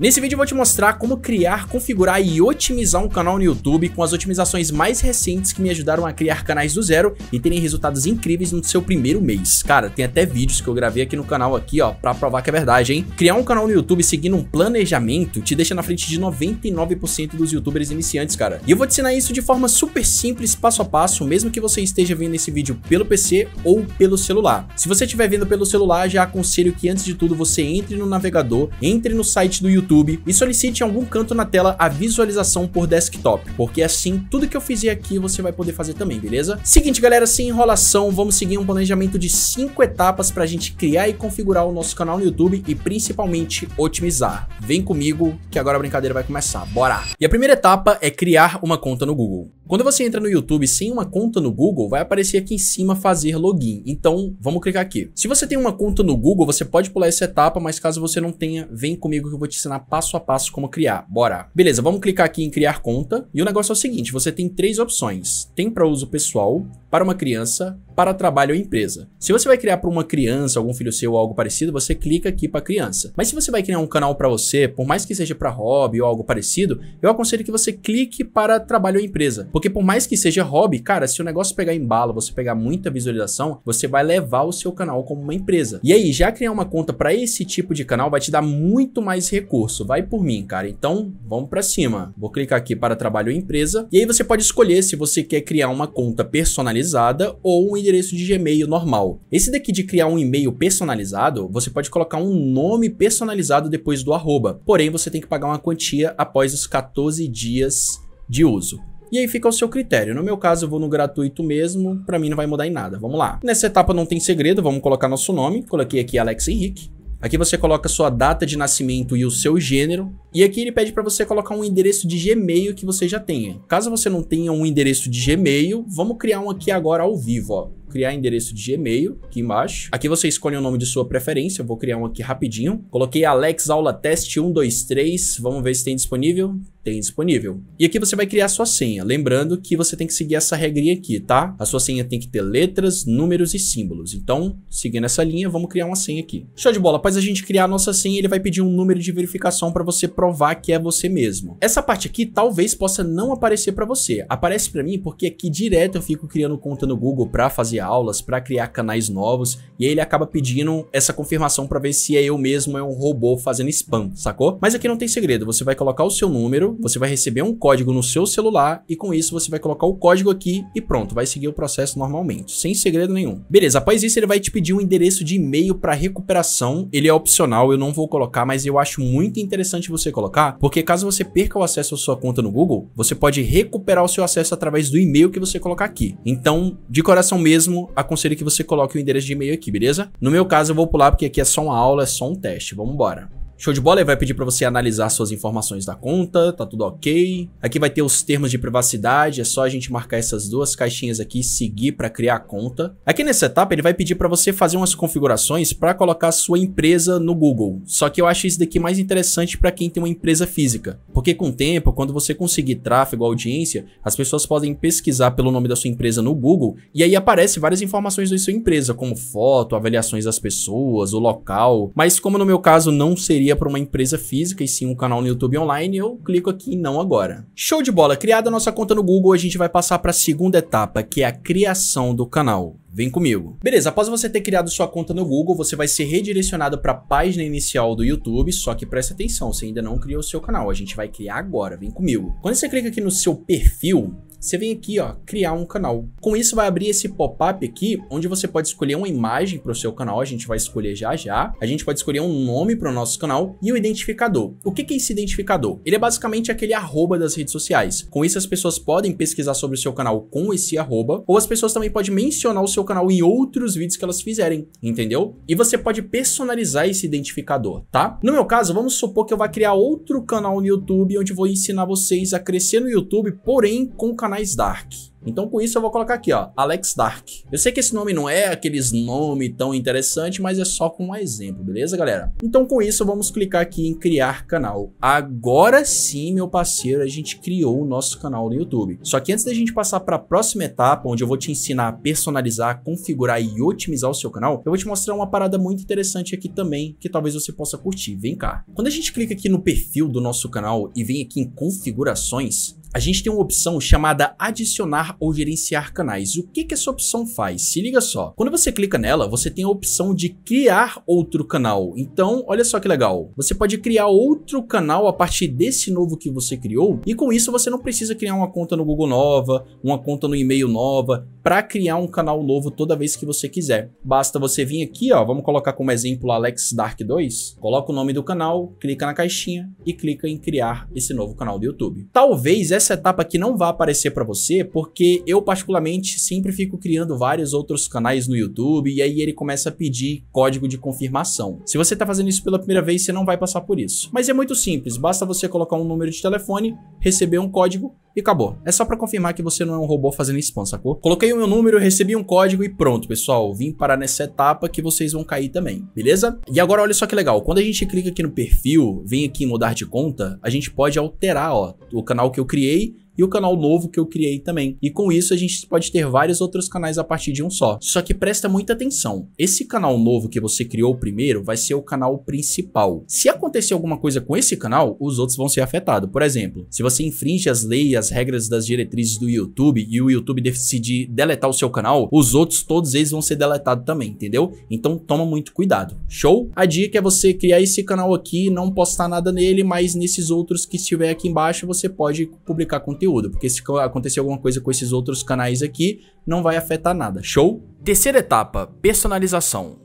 Nesse vídeo eu vou te mostrar como criar, configurar e otimizar um canal no YouTube com as otimizações mais recentes que me ajudaram a criar canais do zero e terem resultados incríveis no seu primeiro mês. Cara, tem até vídeos que eu gravei aqui no canal aqui, ó, pra provar que é verdade, hein? Criar um canal no YouTube seguindo um planejamento te deixa na frente de 99% dos youtubers iniciantes, cara. E eu vou te ensinar isso de forma super simples, passo a passo, mesmo que você esteja vendo esse vídeo pelo PC ou pelo celular. Se você estiver vendo pelo celular, já aconselho que antes de tudo você entre no navegador, entre no site do YouTube YouTube e solicite em algum canto na tela a visualização por desktop, porque assim tudo que eu fizer aqui você vai poder fazer também, beleza? Seguinte, galera, sem enrolação, vamos seguir um planejamento de 5 etapas para a gente criar e configurar o nosso canal no YouTube e principalmente otimizar. Vem comigo que agora a brincadeira vai começar, bora! E a primeira etapa é criar uma conta no Google. Quando você entra no YouTube sem uma conta no Google, vai aparecer aqui em cima fazer login. Então, vamos clicar aqui. Se você tem uma conta no Google, você pode pular essa etapa, mas caso você não tenha, vem comigo que eu vou te ensinar ensinar passo a passo como criar. Bora! Beleza, vamos clicar aqui em criar conta. E o negócio é o seguinte, você tem três opções. Tem para uso pessoal, para uma criança para trabalho ou empresa. Se você vai criar para uma criança, algum filho seu ou algo parecido, você clica aqui para criança. Mas se você vai criar um canal para você, por mais que seja para hobby ou algo parecido, eu aconselho que você clique para trabalho ou empresa. Porque por mais que seja hobby, cara, se o negócio pegar em bala, você pegar muita visualização, você vai levar o seu canal como uma empresa. E aí, já criar uma conta para esse tipo de canal vai te dar muito mais recurso. Vai por mim, cara. Então, vamos para cima. Vou clicar aqui para trabalho ou empresa. E aí você pode escolher se você quer criar uma conta personalizada ou um endereço de Gmail normal. Esse daqui de criar um e-mail personalizado, você pode colocar um nome personalizado depois do arroba, porém você tem que pagar uma quantia após os 14 dias de uso. E aí fica ao seu critério. No meu caso, eu vou no gratuito mesmo, para mim não vai mudar em nada. Vamos lá. Nessa etapa não tem segredo, vamos colocar nosso nome. Coloquei aqui Alex Henrique. Aqui você coloca sua data de nascimento e o seu gênero. E aqui ele pede para você colocar um endereço de Gmail que você já tenha. Caso você não tenha um endereço de Gmail, vamos criar um aqui agora ao vivo, ó criar endereço de Gmail aqui embaixo. Aqui você escolhe o nome de sua preferência, eu vou criar um aqui rapidinho. Coloquei Alex Aula Teste 123, vamos ver se tem disponível tem disponível. E aqui você vai criar sua senha, lembrando que você tem que seguir essa regrinha aqui, tá? A sua senha tem que ter letras, números e símbolos. Então, seguindo essa linha, vamos criar uma senha aqui. Show de bola, após a gente criar a nossa senha, ele vai pedir um número de verificação para você provar que é você mesmo. Essa parte aqui talvez possa não aparecer para você. Aparece para mim porque aqui direto eu fico criando conta no Google para fazer aulas, para criar canais novos, e aí ele acaba pedindo essa confirmação para ver se é eu mesmo, é um robô fazendo spam, sacou? Mas aqui não tem segredo, você vai colocar o seu número, Uhum. Você vai receber um código no seu celular e com isso você vai colocar o código aqui e pronto, vai seguir o processo normalmente, sem segredo nenhum. Beleza, após isso ele vai te pedir um endereço de e-mail para recuperação, ele é opcional, eu não vou colocar, mas eu acho muito interessante você colocar, porque caso você perca o acesso à sua conta no Google, você pode recuperar o seu acesso através do e-mail que você colocar aqui. Então, de coração mesmo, aconselho que você coloque o endereço de e-mail aqui, beleza? No meu caso eu vou pular porque aqui é só uma aula, é só um teste, vamos embora. Show de bola, ele vai pedir para você analisar suas informações da conta, tá tudo ok. Aqui vai ter os termos de privacidade, é só a gente marcar essas duas caixinhas aqui e seguir para criar a conta. Aqui nessa etapa, ele vai pedir para você fazer umas configurações para colocar sua empresa no Google. Só que eu acho isso daqui mais interessante para quem tem uma empresa física, porque com o tempo, quando você conseguir tráfego, audiência, as pessoas podem pesquisar pelo nome da sua empresa no Google e aí aparece várias informações da sua empresa, como foto, avaliações das pessoas, o local. Mas como no meu caso não seria para uma empresa física e sim um canal no YouTube online, eu clico aqui em não agora. Show de bola, criada nossa conta no Google, a gente vai passar para a segunda etapa, que é a criação do canal. Vem comigo. Beleza, após você ter criado sua conta no Google, você vai ser redirecionado para a página inicial do YouTube, só que presta atenção, você ainda não criou o seu canal, a gente vai criar agora, vem comigo. Quando você clica aqui no seu perfil, você vem aqui, ó, criar um canal. Com isso vai abrir esse pop-up aqui, onde você pode escolher uma imagem para o seu canal, a gente vai escolher já já. A gente pode escolher um nome para o nosso canal e o um identificador. O que, que é esse identificador? Ele é basicamente aquele arroba das redes sociais. Com isso as pessoas podem pesquisar sobre o seu canal com esse arroba, ou as pessoas também podem mencionar o seu canal em outros vídeos que elas fizerem, entendeu? E você pode personalizar esse identificador, tá? No meu caso, vamos supor que eu vá criar outro canal no YouTube onde vou ensinar vocês a crescer no YouTube, porém com o canal canais dark. Então com isso eu vou colocar aqui, ó, Alex Dark. Eu sei que esse nome não é aqueles nome tão interessante, mas é só com um exemplo, beleza, galera? Então com isso vamos clicar aqui em criar canal. Agora sim, meu parceiro, a gente criou o nosso canal no YouTube. Só que antes da gente passar para a próxima etapa, onde eu vou te ensinar a personalizar, configurar e otimizar o seu canal, eu vou te mostrar uma parada muito interessante aqui também, que talvez você possa curtir. Vem cá. Quando a gente clica aqui no perfil do nosso canal e vem aqui em configurações, a gente tem uma opção chamada adicionar criar ou gerenciar canais. O que, que essa opção faz? Se liga só. Quando você clica nela, você tem a opção de criar outro canal. Então, olha só que legal. Você pode criar outro canal a partir desse novo que você criou e com isso você não precisa criar uma conta no Google nova, uma conta no e-mail nova, para criar um canal novo toda vez que você quiser. Basta você vir aqui, ó, vamos colocar como exemplo Alex Dark 2, coloca o nome do canal, clica na caixinha e clica em criar esse novo canal do YouTube. Talvez essa etapa aqui não vá aparecer para você porque porque eu particularmente sempre fico criando vários outros canais no YouTube e aí ele começa a pedir código de confirmação. Se você está fazendo isso pela primeira vez, você não vai passar por isso. Mas é muito simples, basta você colocar um número de telefone, receber um código e acabou. É só para confirmar que você não é um robô fazendo spam, sacou? Coloquei o meu número, recebi um código e pronto, pessoal. Vim parar nessa etapa que vocês vão cair também, beleza? E agora olha só que legal. Quando a gente clica aqui no perfil, vem aqui em mudar de conta, a gente pode alterar, ó, o canal que eu criei e o canal novo que eu criei também. E com isso a gente pode ter vários outros canais a partir de um só. Só que presta muita atenção. Esse canal novo que você criou primeiro vai ser o canal principal. Se acontecer alguma coisa com esse canal, os outros vão ser afetados. Por exemplo, se você infringe as leis, as regras das diretrizes do YouTube e o YouTube decidir deletar o seu canal, os outros todos eles vão ser deletados também, entendeu? Então toma muito cuidado. Show? A dica é você criar esse canal aqui, não postar nada nele, mas nesses outros que estiver aqui embaixo você pode publicar conteúdo conteúdo, porque se acontecer alguma coisa com esses outros canais aqui, não vai afetar nada. Show? Terceira etapa, personalização.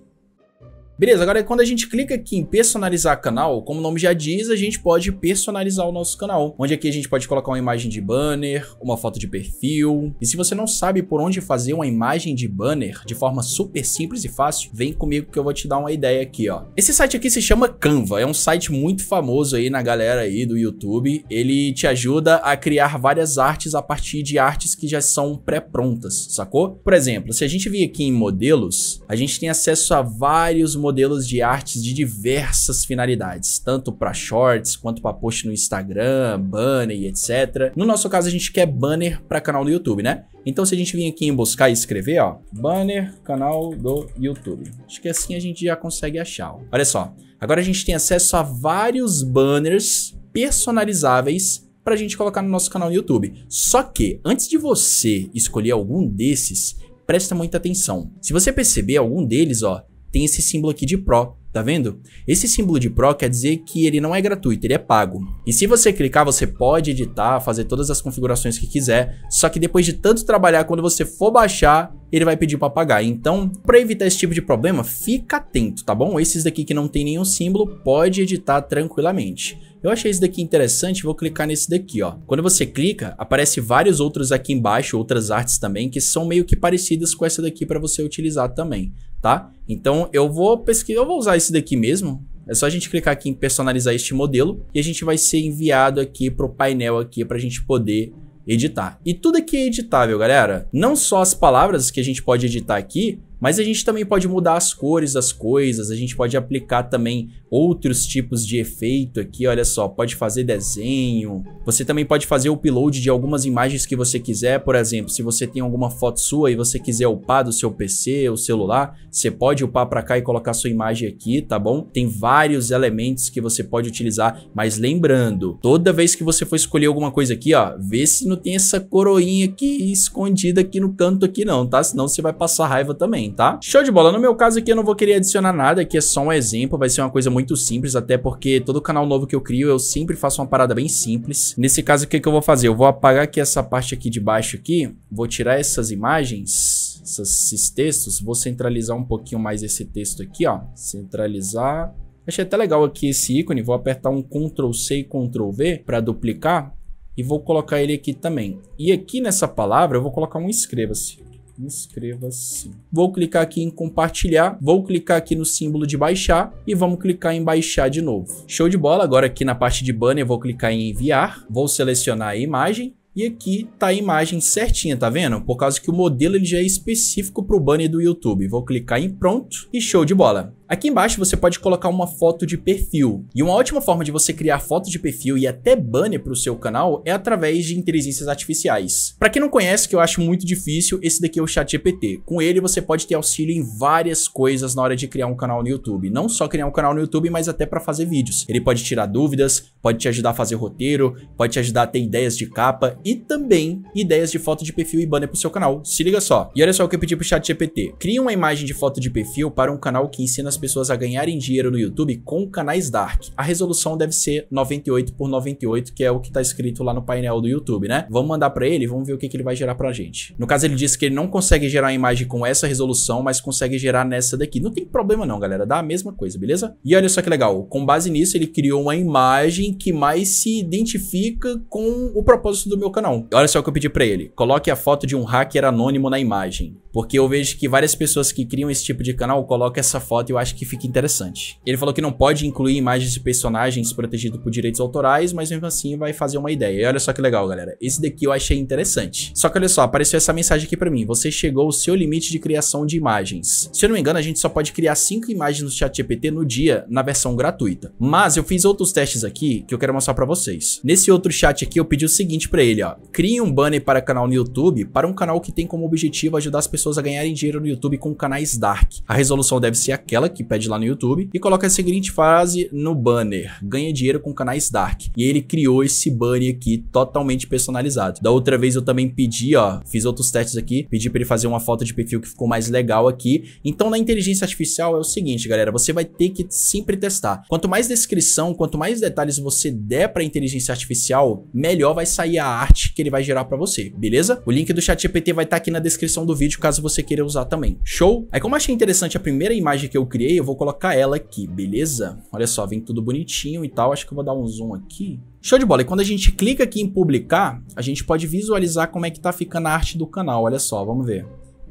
Beleza, agora quando a gente clica aqui em personalizar canal, como o nome já diz, a gente pode personalizar o nosso canal, onde aqui a gente pode colocar uma imagem de banner, uma foto de perfil. E se você não sabe por onde fazer uma imagem de banner de forma super simples e fácil, vem comigo que eu vou te dar uma ideia aqui, ó. Esse site aqui se chama Canva, é um site muito famoso aí na galera aí do YouTube. Ele te ajuda a criar várias artes a partir de artes que já são pré-prontas, sacou? Por exemplo, se a gente vir aqui em modelos, a gente tem acesso a vários modelos modelos de artes de diversas finalidades, tanto para shorts quanto para post no Instagram, banner e etc. No nosso caso, a gente quer banner para canal do YouTube, né? Então, se a gente vir aqui em buscar e escrever, ó, banner canal do YouTube. Acho que assim a gente já consegue achar. Ó. Olha só, agora a gente tem acesso a vários banners personalizáveis para a gente colocar no nosso canal do YouTube. Só que, antes de você escolher algum desses, presta muita atenção. Se você perceber algum deles, ó, tem esse símbolo aqui de Pro, tá vendo? Esse símbolo de Pro quer dizer que ele não é gratuito, ele é pago. E se você clicar, você pode editar, fazer todas as configurações que quiser, só que depois de tanto trabalhar, quando você for baixar, ele vai pedir para pagar. Então, para evitar esse tipo de problema, fica atento, tá bom? Esses daqui que não tem nenhum símbolo, pode editar tranquilamente. Eu achei esse daqui interessante, vou clicar nesse daqui, ó. Quando você clica, aparece vários outros aqui embaixo, outras artes também, que são meio que parecidas com essa daqui para você utilizar também, tá? Então eu vou pesquisar, eu vou usar esse daqui mesmo, é só a gente clicar aqui em personalizar este modelo e a gente vai ser enviado aqui para o painel aqui para a gente poder editar. E tudo aqui é editável, galera. Não só as palavras que a gente pode editar aqui, mas a gente também pode mudar as cores das coisas, a gente pode aplicar também outros tipos de efeito aqui, olha só, pode fazer desenho. Você também pode fazer o upload de algumas imagens que você quiser, por exemplo, se você tem alguma foto sua e você quiser upar do seu PC ou celular, você pode upar para cá e colocar sua imagem aqui, tá bom? Tem vários elementos que você pode utilizar, mas lembrando, toda vez que você for escolher alguma coisa aqui, ó, vê se não tem essa coroinha aqui escondida aqui no canto aqui não, tá? Senão você vai passar raiva também também, tá? Show de bola. No meu caso aqui eu não vou querer adicionar nada, aqui é só um exemplo, vai ser uma coisa muito simples, até porque todo canal novo que eu crio eu sempre faço uma parada bem simples. Nesse caso o que, que eu vou fazer? Eu vou apagar aqui essa parte aqui de baixo aqui, vou tirar essas imagens esses textos, vou centralizar um pouquinho mais esse texto aqui, ó. Centralizar. Achei até legal aqui esse ícone, vou apertar um Ctrl C e Ctrl V para duplicar e vou colocar ele aqui também. E aqui nessa palavra eu vou colocar um inscreva-se inscreva-se. Vou clicar aqui em compartilhar, vou clicar aqui no símbolo de baixar e vamos clicar em baixar de novo. Show de bola, agora aqui na parte de banner vou clicar em enviar, vou selecionar a imagem e aqui tá a imagem certinha, tá vendo? Por causa que o modelo ele já é específico para o banner do YouTube. Vou clicar em pronto e show de bola. Aqui embaixo você pode colocar uma foto de perfil. E uma ótima forma de você criar foto de perfil e até banner para o seu canal é através de inteligências artificiais. Para quem não conhece, que eu acho muito difícil, esse daqui é o ChatGPT. Com ele você pode ter auxílio em várias coisas na hora de criar um canal no YouTube. Não só criar um canal no YouTube, mas até para fazer vídeos. Ele pode tirar dúvidas, pode te ajudar a fazer roteiro, pode te ajudar a ter ideias de capa e também ideias de foto de perfil e banner para o seu canal. Se liga só. E olha só o que eu pedi para o ChatGPT. Crie uma imagem de foto de perfil para um canal que ensina as as pessoas a ganharem dinheiro no YouTube com canais dark. A resolução deve ser 98 por 98, que é o que está escrito lá no painel do YouTube, né? Vamos mandar para ele, vamos ver o que, que ele vai gerar pra gente. No caso, ele disse que ele não consegue gerar a imagem com essa resolução, mas consegue gerar nessa daqui. Não tem problema não, galera, dá a mesma coisa, beleza? E olha só que legal, com base nisso, ele criou uma imagem que mais se identifica com o propósito do meu canal. Olha só o que eu pedi para ele. Coloque a foto de um hacker anônimo na imagem. Porque eu vejo que várias pessoas que criam esse tipo de canal colocam essa foto e eu acho que fica interessante. Ele falou que não pode incluir imagens de personagens protegidos por direitos autorais, mas mesmo assim vai fazer uma ideia. E olha só que legal, galera. Esse daqui eu achei interessante. Só que olha só, apareceu essa mensagem aqui pra mim. Você chegou ao seu limite de criação de imagens. Se eu não me engano, a gente só pode criar 5 imagens no GPT no dia, na versão gratuita. Mas eu fiz outros testes aqui que eu quero mostrar pra vocês. Nesse outro chat aqui, eu pedi o seguinte pra ele, ó. Crie um banner para canal no YouTube, para um canal que tem como objetivo ajudar as pessoas pessoas a ganharem dinheiro no YouTube com canais dark. A resolução deve ser aquela que pede lá no YouTube e coloca a seguinte frase no banner: ganha dinheiro com canais dark. E ele criou esse banner aqui totalmente personalizado. Da outra vez eu também pedi, ó, fiz outros testes aqui, pedi para ele fazer uma foto de perfil que ficou mais legal aqui. Então na inteligência artificial é o seguinte, galera, você vai ter que sempre testar. Quanto mais descrição, quanto mais detalhes você der para inteligência artificial, melhor vai sair a arte que ele vai gerar para você, beleza? O link do ChatGPT vai estar tá aqui na descrição do vídeo, caso caso você queira usar também. Show? Aí é como achei interessante a primeira imagem que eu criei, eu vou colocar ela aqui, beleza? Olha só, vem tudo bonitinho e tal, acho que eu vou dar um zoom aqui. Show de bola, e quando a gente clica aqui em publicar, a gente pode visualizar como é que tá ficando a arte do canal, olha só, vamos ver.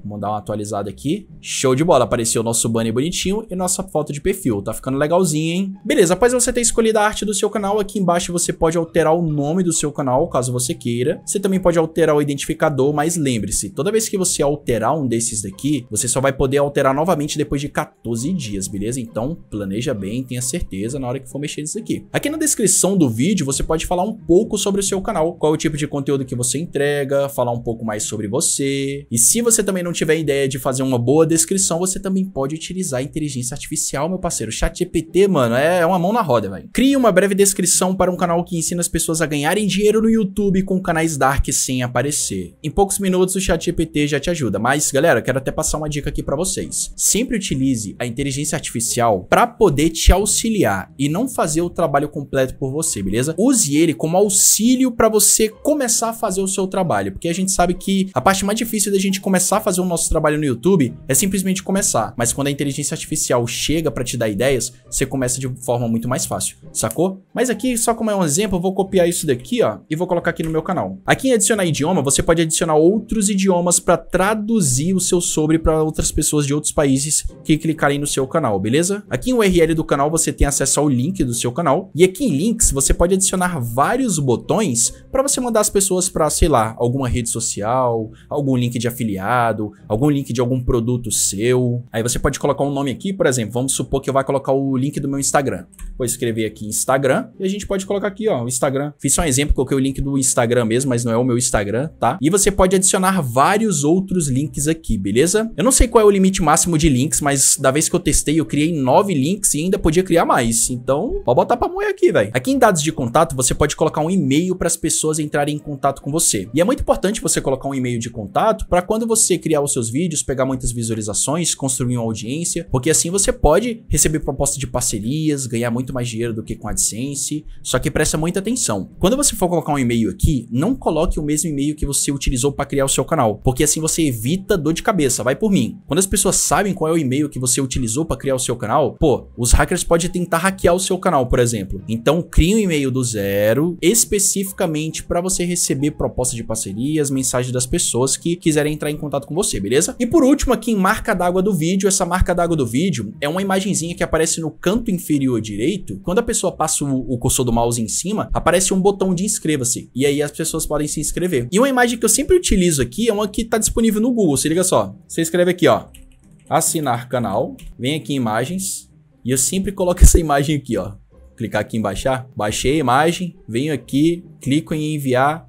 Vamos dar uma atualizada aqui. Show de bola, apareceu nosso banner bonitinho e nossa foto de perfil. Tá ficando legalzinho, hein? Beleza, após você ter escolhido a arte do seu canal, aqui embaixo você pode alterar o nome do seu canal, caso você queira. Você também pode alterar o identificador, mas lembre-se, toda vez que você alterar um desses daqui, você só vai poder alterar novamente depois de 14 dias, beleza? Então, planeja bem, tenha certeza na hora que for mexer nisso aqui. Aqui na descrição do vídeo, você pode falar um pouco sobre o seu canal, qual é o tipo de conteúdo que você entrega, falar um pouco mais sobre você. E se você também não tiver ideia de fazer uma boa descrição, você também pode utilizar a inteligência artificial, meu parceiro. ChatGPT, mano, é, é uma mão na roda, velho. Crie uma breve descrição para um canal que ensina as pessoas a ganharem dinheiro no YouTube com canais dark sem aparecer. Em poucos minutos o ChatGPT já te ajuda, mas galera, quero até passar uma dica aqui para vocês. Sempre utilize a inteligência artificial para poder te auxiliar e não fazer o trabalho completo por você, beleza? Use ele como auxílio para você começar a fazer o seu trabalho, porque a gente sabe que a parte mais difícil da gente começar a fazer fazer o nosso trabalho no YouTube é simplesmente começar, mas quando a inteligência artificial chega para te dar ideias, você começa de forma muito mais fácil, sacou? Mas aqui, só como é um exemplo, eu vou copiar isso daqui, ó, e vou colocar aqui no meu canal. Aqui em adicionar idioma, você pode adicionar outros idiomas para traduzir o seu sobre para outras pessoas de outros países que clicarem no seu canal, beleza? Aqui em URL do canal você tem acesso ao link do seu canal e aqui em links você pode adicionar vários botões para você mandar as pessoas para, sei lá, alguma rede social, algum link de afiliado, algum link de algum produto seu. Aí você pode colocar um nome aqui, por exemplo, vamos supor que eu vá colocar o link do meu Instagram. Vou escrever aqui Instagram e a gente pode colocar aqui, ó, o Instagram. Fiz só um exemplo, coloquei o link do Instagram mesmo, mas não é o meu Instagram, tá? E você pode adicionar vários outros links aqui, beleza? Eu não sei qual é o limite máximo de links, mas da vez que eu testei, eu criei nove links e ainda podia criar mais. Então, pode botar pra moer aqui, velho. Aqui em dados de contato, você pode colocar um e-mail para as pessoas entrarem em contato com você. E é muito importante você colocar um e-mail de contato para quando você criar os seus vídeos, pegar muitas visualizações, construir uma audiência, porque assim você pode receber proposta de parcerias, ganhar muito mais dinheiro do que com AdSense. Só que presta muita atenção. Quando você for colocar um e-mail aqui, não coloque o mesmo e-mail que você utilizou para criar o seu canal, porque assim você evita dor de cabeça, vai por mim. Quando as pessoas sabem qual é o e-mail que você utilizou para criar o seu canal, pô, os hackers podem tentar hackear o seu canal, por exemplo. Então, crie um e-mail do zero especificamente para você receber proposta de parcerias, mensagem das pessoas que quiserem entrar em contato com você você, beleza? E por último aqui em marca d'água do vídeo, essa marca d'água do vídeo é uma imagenzinha que aparece no canto inferior direito. Quando a pessoa passa o, o cursor do mouse em cima, aparece um botão de inscreva-se. E aí as pessoas podem se inscrever. E uma imagem que eu sempre utilizo aqui é uma que tá disponível no Google, se liga só. Você escreve aqui, ó, assinar canal, vem aqui em imagens, e eu sempre coloco essa imagem aqui, ó. Clicar aqui em baixar, baixei a imagem, venho aqui, clico em enviar,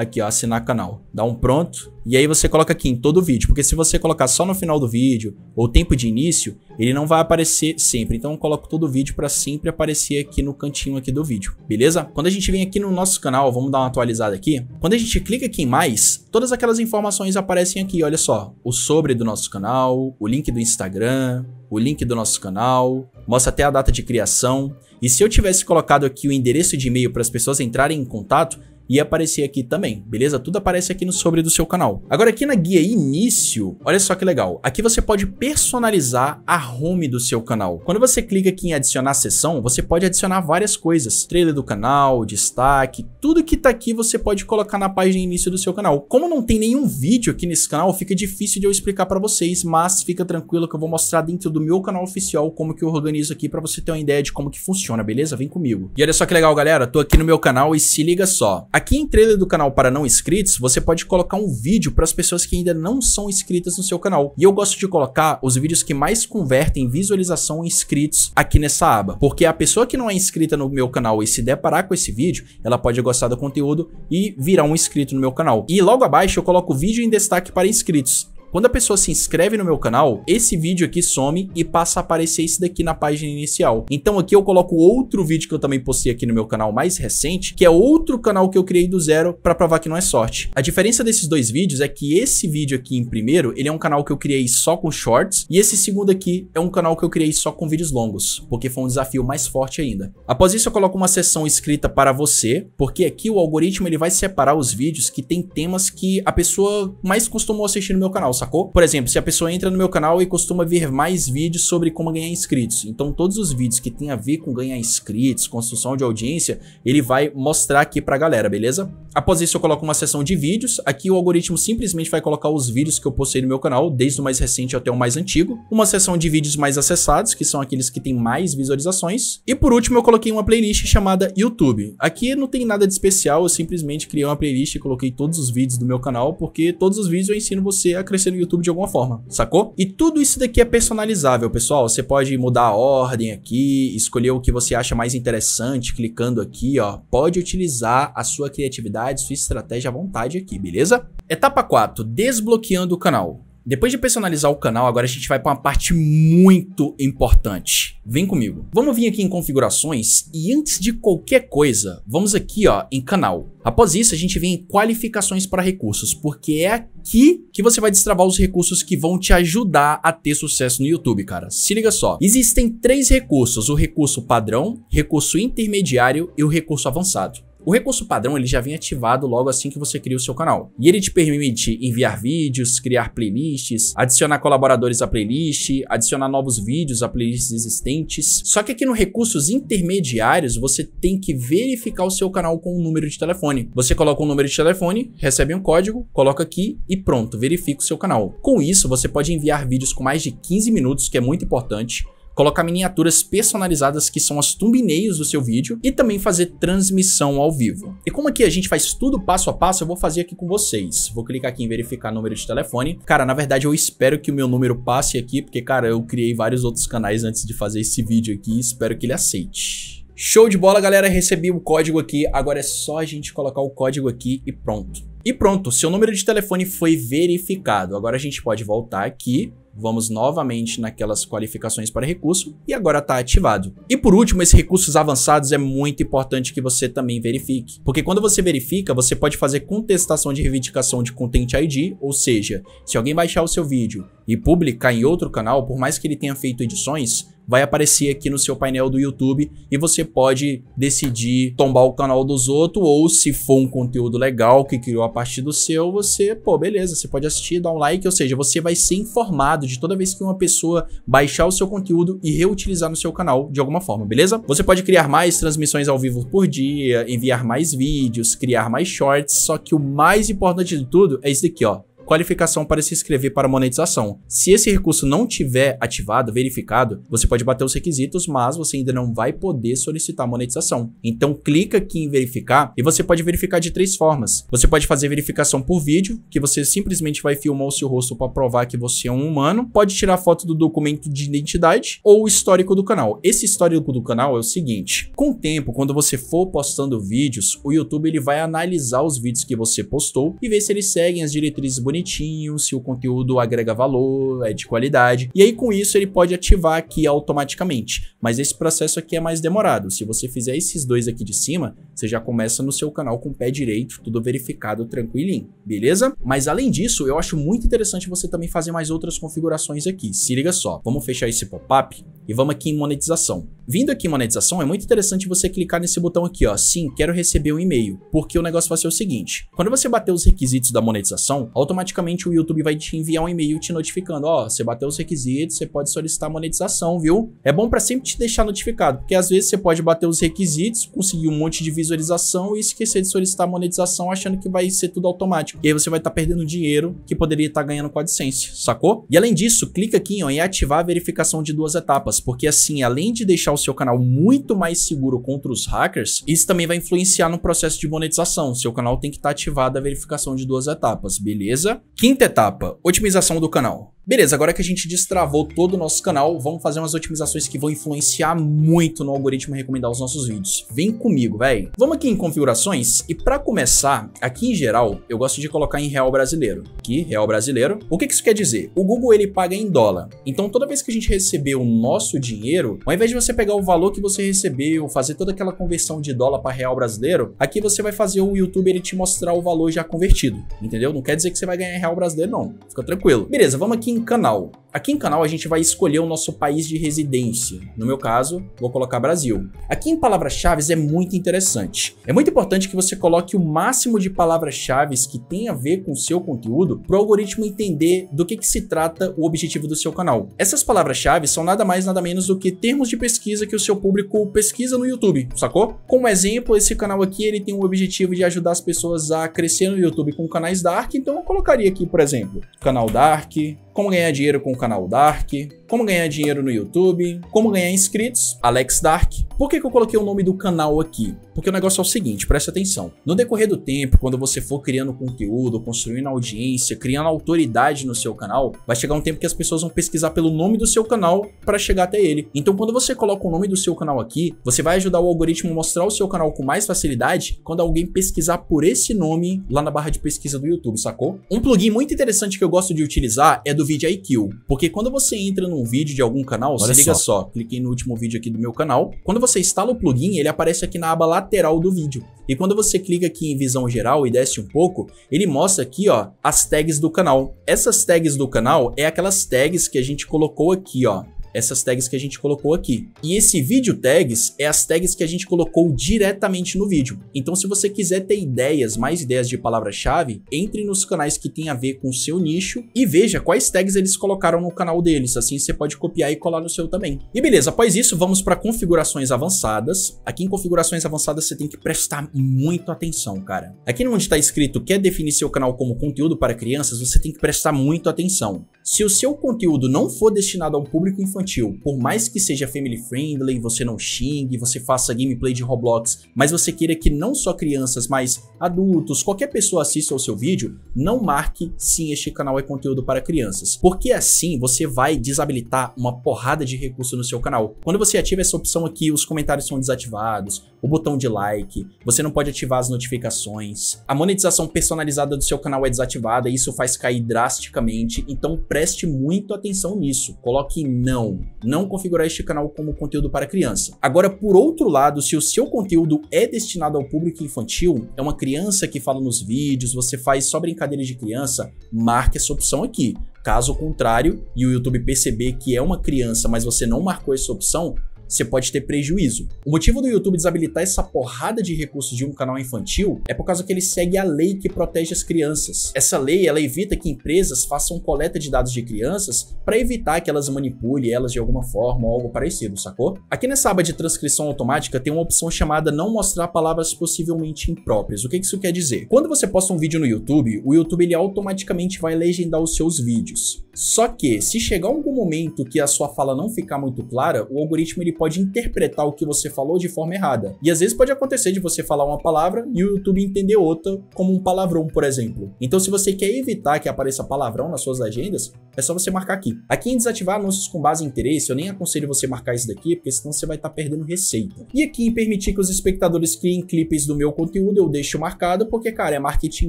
aqui, ó, assinar canal. Dá um pronto e aí você coloca aqui em todo o vídeo, porque se você colocar só no final do vídeo ou tempo de início, ele não vai aparecer sempre. Então eu coloco todo o vídeo para sempre aparecer aqui no cantinho aqui do vídeo, beleza? Quando a gente vem aqui no nosso canal, vamos dar uma atualizada aqui. Quando a gente clica aqui em mais, todas aquelas informações aparecem aqui, olha só, o sobre do nosso canal, o link do Instagram, o link do nosso canal, mostra até a data de criação. E se eu tivesse colocado aqui o endereço de e-mail para as pessoas entrarem em contato, e aparecer aqui também, beleza? Tudo aparece aqui no sobre do seu canal. Agora aqui na guia início, olha só que legal. Aqui você pode personalizar a home do seu canal. Quando você clica aqui em adicionar sessão, você pode adicionar várias coisas. Trailer do canal, destaque, tudo que tá aqui você pode colocar na página início do seu canal. Como não tem nenhum vídeo aqui nesse canal, fica difícil de eu explicar para vocês, mas fica tranquilo que eu vou mostrar dentro do meu canal oficial como que eu organizo aqui para você ter uma ideia de como que funciona, beleza? Vem comigo. E olha só que legal, galera. Tô aqui no meu canal e se liga só. Aqui em trailer do canal para não inscritos, você pode colocar um vídeo para as pessoas que ainda não são inscritas no seu canal. E eu gosto de colocar os vídeos que mais convertem visualização em inscritos aqui nessa aba, porque a pessoa que não é inscrita no meu canal e se deparar com esse vídeo, ela pode gostar do conteúdo e virar um inscrito no meu canal. E logo abaixo eu coloco o vídeo em destaque para inscritos. Quando a pessoa se inscreve no meu canal, esse vídeo aqui some e passa a aparecer esse daqui na página inicial. Então aqui eu coloco outro vídeo que eu também postei aqui no meu canal mais recente, que é outro canal que eu criei do zero para provar que não é sorte. A diferença desses dois vídeos é que esse vídeo aqui em primeiro, ele é um canal que eu criei só com shorts, e esse segundo aqui é um canal que eu criei só com vídeos longos, porque foi um desafio mais forte ainda. Após isso eu coloco uma seção escrita para você, porque aqui o algoritmo ele vai separar os vídeos que tem temas que a pessoa mais costumou assistir no meu canal, sacou? Por exemplo, se a pessoa entra no meu canal e costuma ver mais vídeos sobre como ganhar inscritos, então todos os vídeos que tem a ver com ganhar inscritos, construção de audiência, ele vai mostrar aqui pra galera, beleza? Após isso eu coloco uma seção de vídeos, aqui o algoritmo simplesmente vai colocar os vídeos que eu postei no meu canal, desde o mais recente até o mais antigo, uma seção de vídeos mais acessados, que são aqueles que têm mais visualizações, e por último eu coloquei uma playlist chamada YouTube. Aqui não tem nada de especial, eu simplesmente criei uma playlist e coloquei todos os vídeos do meu canal, porque todos os vídeos eu ensino você a crescer aparecer no YouTube de alguma forma, sacou? E tudo isso daqui é personalizável, pessoal. Você pode mudar a ordem aqui, escolher o que você acha mais interessante clicando aqui, ó. Pode utilizar a sua criatividade, sua estratégia à vontade aqui, beleza? Etapa 4, desbloqueando o canal. Depois de personalizar o canal, agora a gente vai para uma parte muito importante. Vem comigo. Vamos vir aqui em configurações e antes de qualquer coisa, vamos aqui ó, em canal. Após isso, a gente vem em qualificações para recursos, porque é aqui que você vai destravar os recursos que vão te ajudar a ter sucesso no YouTube, cara. Se liga só. Existem três recursos, o recurso padrão, recurso intermediário e o recurso avançado. O recurso padrão ele já vem ativado logo assim que você cria o seu canal. E ele te permite enviar vídeos, criar playlists, adicionar colaboradores à playlist, adicionar novos vídeos a playlists existentes. Só que aqui no recursos intermediários você tem que verificar o seu canal com o um número de telefone. Você coloca um número de telefone, recebe um código, coloca aqui e pronto, verifica o seu canal. Com isso, você pode enviar vídeos com mais de 15 minutos, que é muito importante colocar miniaturas personalizadas que são as thumbnails do seu vídeo e também fazer transmissão ao vivo. E como aqui a gente faz tudo passo a passo, eu vou fazer aqui com vocês. Vou clicar aqui em verificar número de telefone. Cara, na verdade eu espero que o meu número passe aqui, porque cara, eu criei vários outros canais antes de fazer esse vídeo aqui, espero que ele aceite. Show de bola, galera, recebi o código aqui, agora é só a gente colocar o código aqui e pronto. E pronto, seu número de telefone foi verificado. Agora a gente pode voltar aqui Vamos novamente naquelas qualificações para recurso e agora está ativado. E por último, esses recursos avançados é muito importante que você também verifique, porque quando você verifica, você pode fazer contestação de reivindicação de Content ID, ou seja, se alguém baixar o seu vídeo e publicar em outro canal, por mais que ele tenha feito edições, vai aparecer aqui no seu painel do YouTube e você pode decidir tombar o canal dos outros ou se for um conteúdo legal que criou a partir do seu, você, pô, beleza, você pode assistir, dar um like, ou seja, você vai ser informado de toda vez que uma pessoa baixar o seu conteúdo e reutilizar no seu canal de alguma forma, beleza? Você pode criar mais transmissões ao vivo por dia, enviar mais vídeos, criar mais shorts, só que o mais importante de tudo é isso aqui ó qualificação para se inscrever para monetização. Se esse recurso não tiver ativado, verificado, você pode bater os requisitos, mas você ainda não vai poder solicitar monetização. Então clica aqui em verificar e você pode verificar de três formas. Você pode fazer verificação por vídeo, que você simplesmente vai filmar o seu rosto para provar que você é um humano, pode tirar foto do documento de identidade ou o histórico do canal. Esse histórico do canal é o seguinte: com o tempo, quando você for postando vídeos, o YouTube ele vai analisar os vídeos que você postou e ver se eles seguem as diretrizes bonitas bonitinho, se o conteúdo agrega valor, é de qualidade. E aí com isso ele pode ativar aqui automaticamente. Mas esse processo aqui é mais demorado. Se você fizer esses dois aqui de cima, você já começa no seu canal com o pé direito, tudo verificado, tranquilinho, beleza? Mas além disso, eu acho muito interessante você também fazer mais outras configurações aqui. Se liga só, vamos fechar esse pop-up e vamos aqui em monetização. Vindo aqui em monetização, é muito interessante você clicar nesse botão aqui, ó. Sim, quero receber um e-mail. Porque o negócio vai ser o seguinte: quando você bater os requisitos da monetização, automaticamente o YouTube vai te enviar um e-mail te notificando, ó, você bateu os requisitos, você pode solicitar monetização, viu? É bom para sempre te deixar notificado, porque às vezes você pode bater os requisitos, conseguir um monte de visualização e esquecer de solicitar monetização achando que vai ser tudo automático. E aí você vai estar tá perdendo dinheiro que poderia estar tá ganhando com a AdSense, sacou? E além disso, clica aqui ó, em ativar a verificação de duas etapas, porque assim, além de deixar o seu canal muito mais seguro contra os hackers, isso também vai influenciar no processo de monetização. Seu canal tem que estar tá ativado a verificação de duas etapas, beleza? Quinta etapa, otimização do canal. Beleza, agora que a gente destravou todo o nosso canal, vamos fazer umas otimizações que vão influenciar muito no algoritmo recomendar os nossos vídeos. Vem comigo, véi. Vamos aqui em configurações e para começar, aqui em geral, eu gosto de colocar em real brasileiro. Aqui, real brasileiro. O que, que isso quer dizer? O Google ele paga em dólar. Então toda vez que a gente receber o nosso dinheiro, ao invés de você pegar o valor que você recebeu, fazer toda aquela conversão de dólar para real brasileiro, aqui você vai fazer o YouTube ele te mostrar o valor já convertido, entendeu? Não quer dizer que você vai ganhar real brasileiro não. Fica tranquilo. Beleza, vamos aqui em canal. Aqui em canal a gente vai escolher o nosso país de residência. No meu caso, vou colocar Brasil. Aqui em palavras-chave é muito interessante. É muito importante que você coloque o máximo de palavras-chave que tem a ver com o seu conteúdo para o algoritmo entender do que, que se trata o objetivo do seu canal. Essas palavras-chave são nada mais nada menos do que termos de pesquisa que o seu público pesquisa no YouTube, sacou? Como exemplo, esse canal aqui ele tem o objetivo de ajudar as pessoas a crescer no YouTube com canais dark, então eu colocaria aqui, por exemplo, canal dark, como ganhar dinheiro com canal Dark, como ganhar dinheiro no YouTube, como ganhar inscritos, Alex Dark. Por que, que eu coloquei o nome do canal aqui? Porque o negócio é o seguinte, presta atenção. No decorrer do tempo, quando você for criando conteúdo, construindo audiência, criando autoridade no seu canal, vai chegar um tempo que as pessoas vão pesquisar pelo nome do seu canal para chegar até ele. Então, quando você coloca o nome do seu canal aqui, você vai ajudar o algoritmo a mostrar o seu canal com mais facilidade quando alguém pesquisar por esse nome lá na barra de pesquisa do YouTube, sacou? Um plugin muito interessante que eu gosto de utilizar é do VidIQ, porque quando você entra no um vídeo de algum canal, Olha se liga só. só. Cliquei no último vídeo aqui do meu canal. Quando você instala o plugin, ele aparece aqui na aba lateral do vídeo. E quando você clica aqui em visão geral e desce um pouco, ele mostra aqui, ó, as tags do canal. Essas tags do canal é aquelas tags que a gente colocou aqui, ó, essas tags que a gente colocou aqui. E esse vídeo tags é as tags que a gente colocou diretamente no vídeo. Então se você quiser ter ideias, mais ideias de palavra-chave, entre nos canais que tem a ver com o seu nicho e veja quais tags eles colocaram no canal deles, assim você pode copiar e colar no seu também. E beleza, após isso vamos para configurações avançadas. Aqui em configurações avançadas você tem que prestar muito atenção, cara. Aqui onde está escrito quer definir seu canal como conteúdo para crianças, você tem que prestar muito atenção. Se o seu conteúdo não for destinado a um público infantil, infantil. Por mais que seja family friendly, você não xingue, você faça gameplay de Roblox, mas você queira que não só crianças, mas adultos, qualquer pessoa assista ao seu vídeo, não marque sim este canal é conteúdo para crianças. Porque assim você vai desabilitar uma porrada de recurso no seu canal. Quando você ativa essa opção aqui, os comentários são desativados, o botão de like, você não pode ativar as notificações, a monetização personalizada do seu canal é desativada e isso faz cair drasticamente, então preste muito atenção nisso. Coloque não não, não configurar este canal como conteúdo para criança. Agora, por outro lado, se o seu conteúdo é destinado ao público infantil, é uma criança que fala nos vídeos, você faz só brincadeiras de criança, marque essa opção aqui. Caso contrário, e o YouTube perceber que é uma criança, mas você não marcou essa opção, você pode ter prejuízo. O motivo do YouTube desabilitar essa porrada de recursos de um canal infantil é por causa que ele segue a lei que protege as crianças. Essa lei, ela evita que empresas façam coleta de dados de crianças para evitar que elas manipulem elas de alguma forma ou algo parecido, sacou? Aqui nessa aba de transcrição automática tem uma opção chamada não mostrar palavras possivelmente impróprias. O que isso quer dizer? Quando você posta um vídeo no YouTube, o YouTube ele automaticamente vai legendar os seus vídeos. Só que se chegar algum momento que a sua fala não ficar muito clara, o algoritmo ele pode interpretar o que você falou de forma errada. E às vezes pode acontecer de você falar uma palavra e o YouTube entender outra como um palavrão, por exemplo. Então, se você quer evitar que apareça palavrão nas suas agendas, é só você marcar aqui. Aqui em desativar anúncios com base em interesse, eu nem aconselho você marcar isso daqui, porque senão você vai estar tá perdendo receita. E aqui em permitir que os espectadores criem clipes do meu conteúdo, eu deixo marcado, porque, cara, é marketing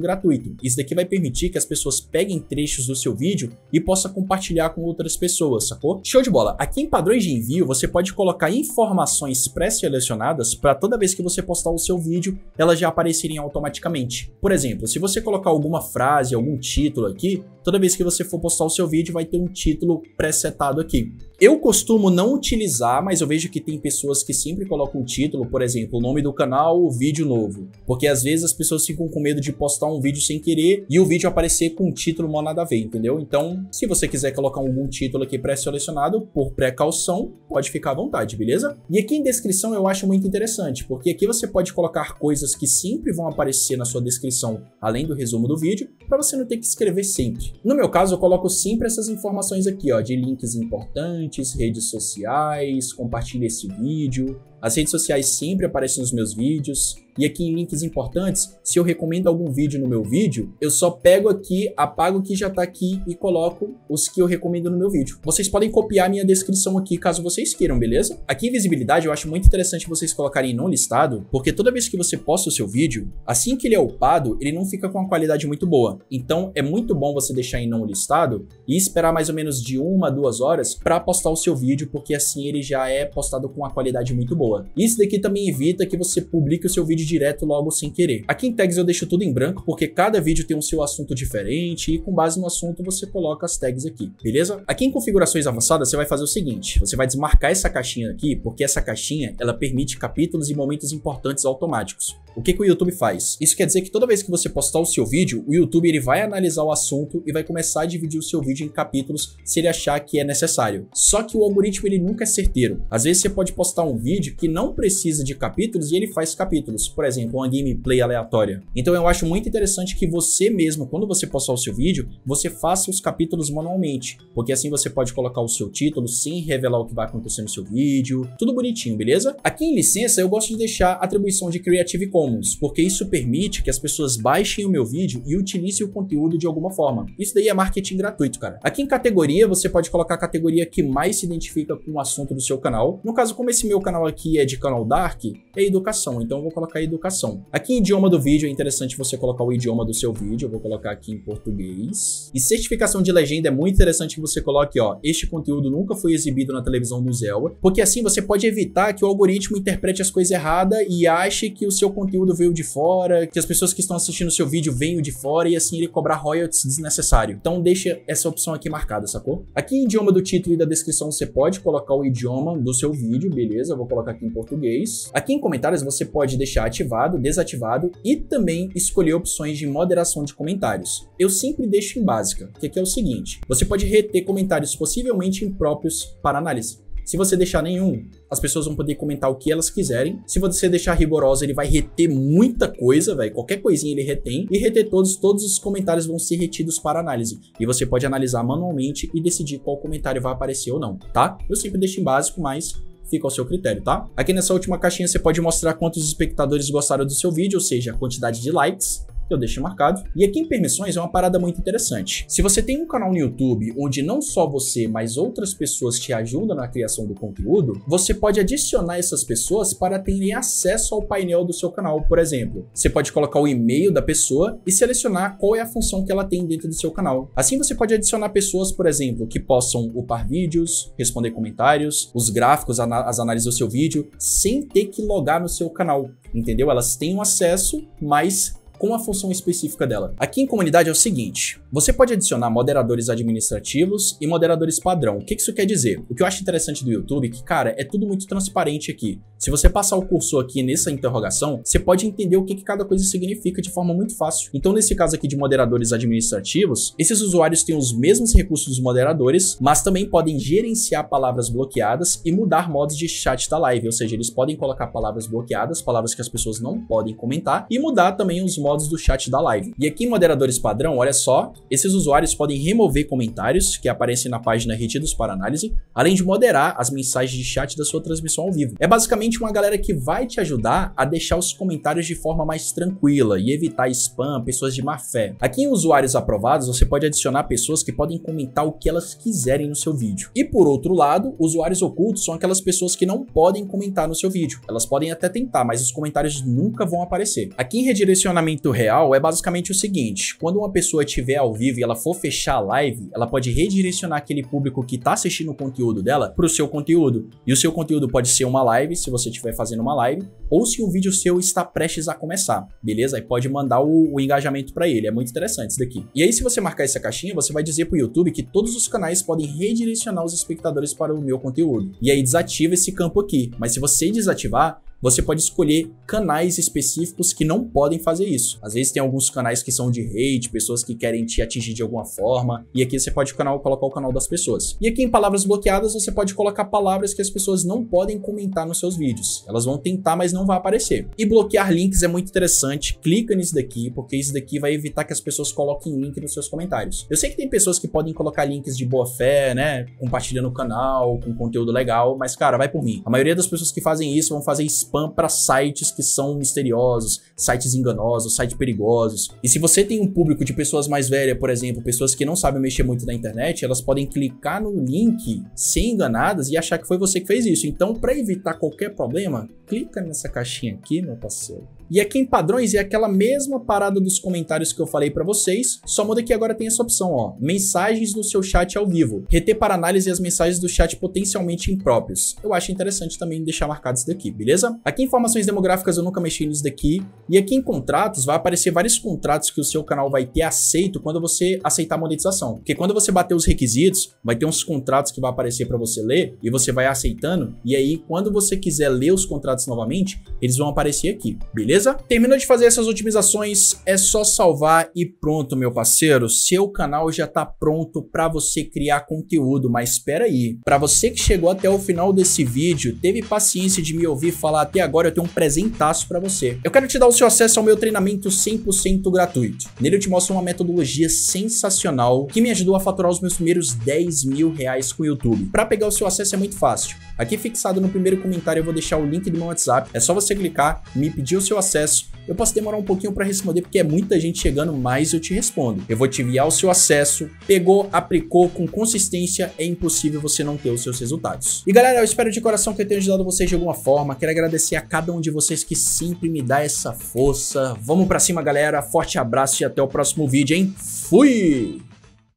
gratuito. Isso daqui vai permitir que as pessoas peguem trechos do seu vídeo e possa compartilhar com outras pessoas, sacou? Show de bola! Aqui em padrões de envio, você pode colocar colocar informações pré-selecionadas para toda vez que você postar o seu vídeo, elas já aparecerem automaticamente. Por exemplo, se você colocar alguma frase, algum título aqui, toda vez que você for postar o seu vídeo vai ter um título pré-setado aqui. Eu costumo não utilizar, mas eu vejo que tem pessoas que sempre colocam o título, por exemplo, o nome do canal, o vídeo novo. Porque às vezes as pessoas ficam com medo de postar um vídeo sem querer e o vídeo aparecer com um título mal nada a ver, entendeu? Então, se você quiser colocar algum título aqui pré-selecionado, por precaução, pode ficar à vontade, beleza? E aqui em descrição eu acho muito interessante, porque aqui você pode colocar coisas que sempre vão aparecer na sua descrição, além do resumo do vídeo, para você não ter que escrever sempre. No meu caso, eu coloco sempre essas informações aqui, ó, de links importantes sites, redes sociais, compartilhe esse vídeo. As redes sociais sempre aparecem nos meus vídeos e aqui em links importantes, se eu recomendo algum vídeo no meu vídeo, eu só pego aqui, apago o que já tá aqui e coloco os que eu recomendo no meu vídeo. Vocês podem copiar minha descrição aqui caso vocês queiram, beleza? Aqui em visibilidade eu acho muito interessante vocês colocarem não listado, porque toda vez que você posta o seu vídeo, assim que ele é upado, ele não fica com uma qualidade muito boa. Então é muito bom você deixar em não listado e esperar mais ou menos de uma, a duas horas para postar o seu vídeo, porque assim ele já é postado com uma qualidade muito boa. Isso daqui também evita que você publique o seu vídeo direto logo sem querer. Aqui em tags eu deixo tudo em branco, porque cada vídeo tem um seu assunto diferente e com base no assunto você coloca as tags aqui, beleza? Aqui em configurações avançadas você vai fazer o seguinte, você vai desmarcar essa caixinha aqui, porque essa caixinha ela permite capítulos e momentos importantes automáticos. O que, que o YouTube faz? Isso quer dizer que toda vez que você postar o seu vídeo, o YouTube ele vai analisar o assunto e vai começar a dividir o seu vídeo em capítulos se ele achar que é necessário. Só que o algoritmo ele nunca é certeiro. Às vezes você pode postar um vídeo que não precisa de capítulos e ele faz capítulos, por exemplo, uma gameplay aleatória. Então eu acho muito interessante que você mesmo, quando você postar o seu vídeo, você faça os capítulos manualmente, porque assim você pode colocar o seu título sem revelar o que vai acontecer no seu vídeo, tudo bonitinho, beleza? Aqui em licença eu gosto de deixar atribuição de Creative Commons Commons, porque isso permite que as pessoas baixem o meu vídeo e utilizem o conteúdo de alguma forma. Isso daí é marketing gratuito, cara. Aqui em categoria, você pode colocar a categoria que mais se identifica com o assunto do seu canal. No caso, como esse meu canal aqui é de canal Dark, é educação, então eu vou colocar educação. Aqui em idioma do vídeo, é interessante você colocar o idioma do seu vídeo, eu vou colocar aqui em português. E certificação de legenda é muito interessante que você coloque, ó, este conteúdo nunca foi exibido na televisão do Zelda, porque assim você pode evitar que o algoritmo interprete as coisas erradas e ache que o seu conteúdo conteúdo veio de fora, que as pessoas que estão assistindo o seu vídeo veio de fora e assim ele cobrar royalties desnecessário. Então deixa essa opção aqui marcada, sacou? Aqui em idioma do título e da descrição você pode colocar o idioma do seu vídeo, beleza? Eu vou colocar aqui em português. Aqui em comentários você pode deixar ativado, desativado e também escolher opções de moderação de comentários. Eu sempre deixo em básica, que aqui é o seguinte: você pode reter comentários possivelmente impróprios para análise. Se você deixar nenhum, as pessoas vão poder comentar o que elas quiserem. Se você deixar rigorosa, ele vai reter muita coisa, velho. Qualquer coisinha ele retém. E reter todos, todos os comentários vão ser retidos para análise. E você pode analisar manualmente e decidir qual comentário vai aparecer ou não, tá? Eu sempre deixo em básico, mas fica ao seu critério, tá? Aqui nessa última caixinha você pode mostrar quantos espectadores gostaram do seu vídeo, ou seja, a quantidade de likes, eu deixei marcado. E aqui em permissões é uma parada muito interessante. Se você tem um canal no YouTube onde não só você, mas outras pessoas te ajudam na criação do conteúdo, você pode adicionar essas pessoas para terem acesso ao painel do seu canal, por exemplo. Você pode colocar o e-mail da pessoa e selecionar qual é a função que ela tem dentro do seu canal. Assim você pode adicionar pessoas, por exemplo, que possam upar vídeos, responder comentários, os gráficos, as análises do seu vídeo, sem ter que logar no seu canal, entendeu? Elas têm um acesso, mas com a função específica dela. Aqui em comunidade é o seguinte, você pode adicionar moderadores administrativos e moderadores padrão. O que isso quer dizer? O que eu acho interessante do YouTube é que, cara, é tudo muito transparente aqui. Se você passar o cursor aqui nessa interrogação, você pode entender o que, que cada coisa significa de forma muito fácil. Então, nesse caso aqui de moderadores administrativos, esses usuários têm os mesmos recursos dos moderadores, mas também podem gerenciar palavras bloqueadas e mudar modos de chat da live, ou seja, eles podem colocar palavras bloqueadas, palavras que as pessoas não podem comentar, e mudar também os modos modos do chat da live. E aqui em moderadores padrão, olha só, esses usuários podem remover comentários que aparecem na página retidos para análise, além de moderar as mensagens de chat da sua transmissão ao vivo. É basicamente uma galera que vai te ajudar a deixar os comentários de forma mais tranquila e evitar spam, pessoas de má fé. Aqui em usuários aprovados, você pode adicionar pessoas que podem comentar o que elas quiserem no seu vídeo. E por outro lado, usuários ocultos são aquelas pessoas que não podem comentar no seu vídeo. Elas podem até tentar, mas os comentários nunca vão aparecer. Aqui em redirecionamento evento real é basicamente o seguinte: quando uma pessoa estiver ao vivo e ela for fechar a live, ela pode redirecionar aquele público que está assistindo o conteúdo dela para o seu conteúdo. E o seu conteúdo pode ser uma live, se você estiver fazendo uma live, ou se um vídeo seu está prestes a começar, beleza? Aí pode mandar o, o engajamento para ele. É muito interessante isso daqui. E aí, se você marcar essa caixinha, você vai dizer para o YouTube que todos os canais podem redirecionar os espectadores para o meu conteúdo. E aí desativa esse campo aqui. Mas se você desativar, você pode escolher canais específicos que não podem fazer isso. Às vezes tem alguns canais que são de hate, pessoas que querem te atingir de alguma forma, e aqui você pode canal, colocar o canal das pessoas. E aqui em palavras bloqueadas você pode colocar palavras que as pessoas não podem comentar nos seus vídeos. Elas vão tentar, mas não vai aparecer. E bloquear links é muito interessante, clica nisso daqui, porque isso daqui vai evitar que as pessoas coloquem link nos seus comentários. Eu sei que tem pessoas que podem colocar links de boa fé, né, compartilhando o canal, com conteúdo legal, mas cara, vai por mim. A maioria das pessoas que fazem isso vão fazer spam spam para sites que são misteriosos, sites enganosos, sites perigosos. E se você tem um público de pessoas mais velhas, por exemplo, pessoas que não sabem mexer muito na internet, elas podem clicar no link, ser enganadas e achar que foi você que fez isso. Então, para evitar qualquer problema, clica nessa caixinha aqui, meu parceiro e aqui em padrões é aquela mesma parada dos comentários que eu falei para vocês, só muda que agora tem essa opção, ó, mensagens no seu chat ao vivo, reter para análise as mensagens do chat potencialmente impróprios. Eu acho interessante também deixar marcado isso daqui, beleza? Aqui em informações demográficas eu nunca mexi nisso daqui, e aqui em contratos vai aparecer vários contratos que o seu canal vai ter aceito quando você aceitar a monetização, porque quando você bater os requisitos, vai ter uns contratos que vai aparecer para você ler e você vai aceitando, e aí quando você quiser ler os contratos novamente, eles vão aparecer aqui, beleza? beleza? Terminou de fazer essas otimizações, é só salvar e pronto, meu parceiro. Seu canal já tá pronto para você criar conteúdo, mas espera aí. Para você que chegou até o final desse vídeo, teve paciência de me ouvir falar até agora, eu tenho um presentaço para você. Eu quero te dar o seu acesso ao meu treinamento 100% gratuito. Nele eu te mostro uma metodologia sensacional que me ajudou a faturar os meus primeiros 10 mil reais com o YouTube. Para pegar o seu acesso é muito fácil Aqui fixado no primeiro comentário eu vou deixar o link do meu WhatsApp. É só você clicar, me pedir o seu acesso. Eu posso demorar um pouquinho para responder porque é muita gente chegando, mas eu te respondo. Eu vou te enviar o seu acesso. Pegou, aplicou com consistência, é impossível você não ter os seus resultados. E galera, eu espero de coração que eu tenha ajudado vocês de alguma forma. Quero agradecer a cada um de vocês que sempre me dá essa força. Vamos para cima, galera. Forte abraço e até o próximo vídeo, hein? Fui!